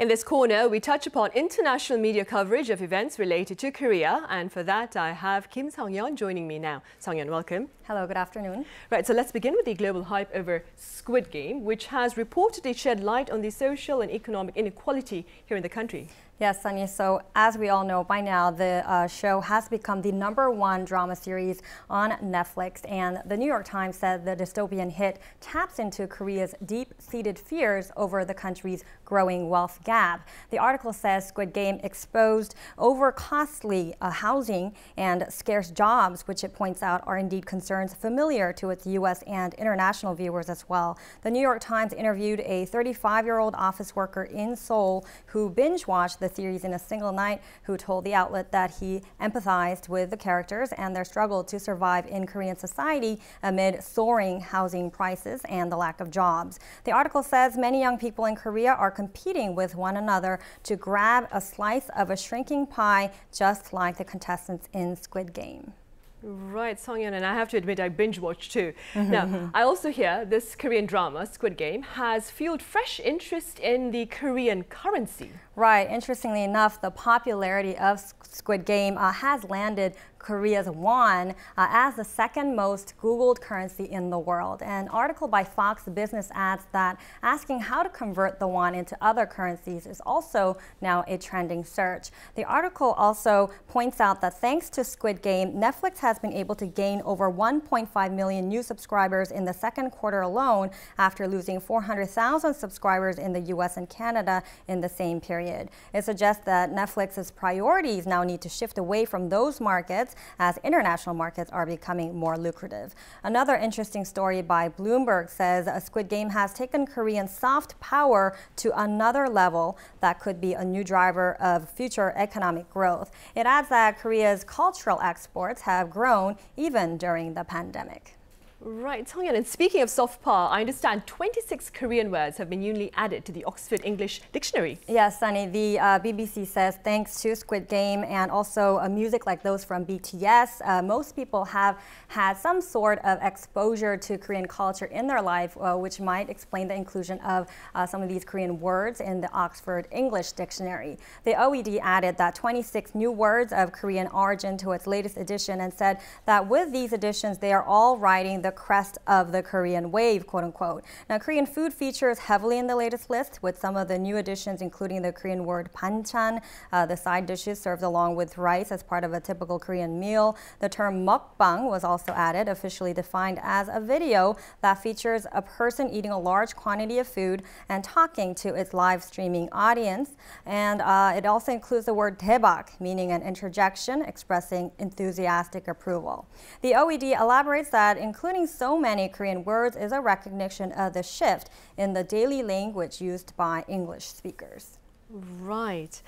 In this corner, we touch upon international media coverage of events related to Korea. And for that, I have Kim Song-yeon joining me now. Song-yeon, welcome. Hello, good afternoon. Right, so let's begin with the global hype over Squid Game, which has reportedly shed light on the social and economic inequality here in the country. Yes, Sunny. So, as we all know by now, the uh, show has become the number one drama series on Netflix. And the New York Times said the dystopian hit taps into Korea's deep seated fears over the country's growing wealth gap. The article says Squid Game exposed over costly uh, housing and scarce jobs, which it points out are indeed concerns familiar to its U.S. and international viewers as well. The New York Times interviewed a 35-year-old office worker in Seoul who binge-watched the series in a single night, who told the outlet that he empathized with the characters and their struggle to survive in Korean society amid soaring housing prices and the lack of jobs. The article says many young people in Korea are competing with one another to grab a slice of a shrinking pie, just like the contestants in Squid Game. Right, Songyun, and I have to admit I binge watched too. now, I also hear this Korean drama, Squid Game, has fueled fresh interest in the Korean currency. Right, interestingly enough, the popularity of Squid Game uh, has landed Korea's won uh, as the second most Googled currency in the world. An article by Fox Business adds that asking how to convert the won into other currencies is also now a trending search. The article also points out that thanks to Squid Game, Netflix has been able to gain over 1.5 million new subscribers in the second quarter alone after losing 400,000 subscribers in the US and Canada in the same period. It suggests that Netflix's priorities now need to shift away from those markets markets as international markets are becoming more lucrative. Another interesting story by Bloomberg says a Squid Game has taken Korean soft power to another level that could be a new driver of future economic growth. It adds that Korea's cultural exports have grown even during the pandemic. Right, Tongyan, and speaking of soft power, I understand 26 Korean words have been newly added to the Oxford English Dictionary. Yes, Sunny, the uh, BBC says thanks to Squid Game and also uh, music like those from BTS, uh, most people have had some sort of exposure to Korean culture in their life, uh, which might explain the inclusion of uh, some of these Korean words in the Oxford English Dictionary. The OED added that 26 new words of Korean origin to its latest edition and said that with these additions, they are all writing the the crest of the Korean wave, quote unquote. Now, Korean food features heavily in the latest list with some of the new additions, including the Korean word panchan, uh, the side dishes served along with rice as part of a typical Korean meal. The term mukbang was also added, officially defined as a video that features a person eating a large quantity of food and talking to its live streaming audience. And uh, it also includes the word 대박, meaning an interjection expressing enthusiastic approval. The OED elaborates that including learning so many Korean words is a recognition of the shift in the daily language used by English speakers. Right.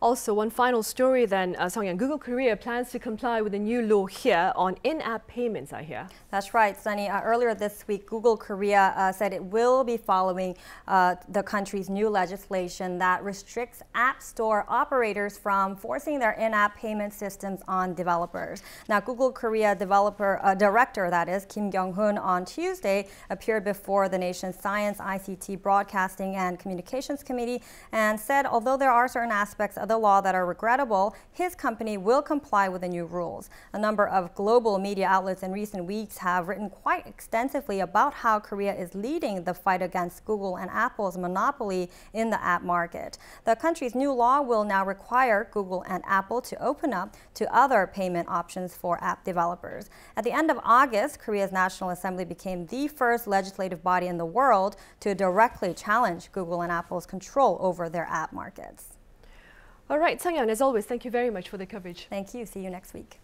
Also, one final story then, uh, Songyang. Google Korea plans to comply with the new law here on in-app payments, I hear. That's right, Sunny. Uh, earlier this week, Google Korea uh, said it will be following uh, the country's new legislation that restricts app store operators from forcing their in-app payment systems on developers. Now, Google Korea developer uh, director, that is, Kim Kyung-hoon, on Tuesday appeared before the nation's Science, ICT, Broadcasting, and Communications Committee and said although there are certain aspects of the law that are regrettable, his company will comply with the new rules. A number of global media outlets in recent weeks have written quite extensively about how Korea is leading the fight against Google and Apple's monopoly in the app market. The country's new law will now require Google and Apple to open up to other payment options for app developers. At the end of August, Korea's National Assembly became the first legislative body in the world to directly challenge Google and Apple's control over their app markets. All right, Sangyang, as always, thank you very much for the coverage. Thank you. See you next week.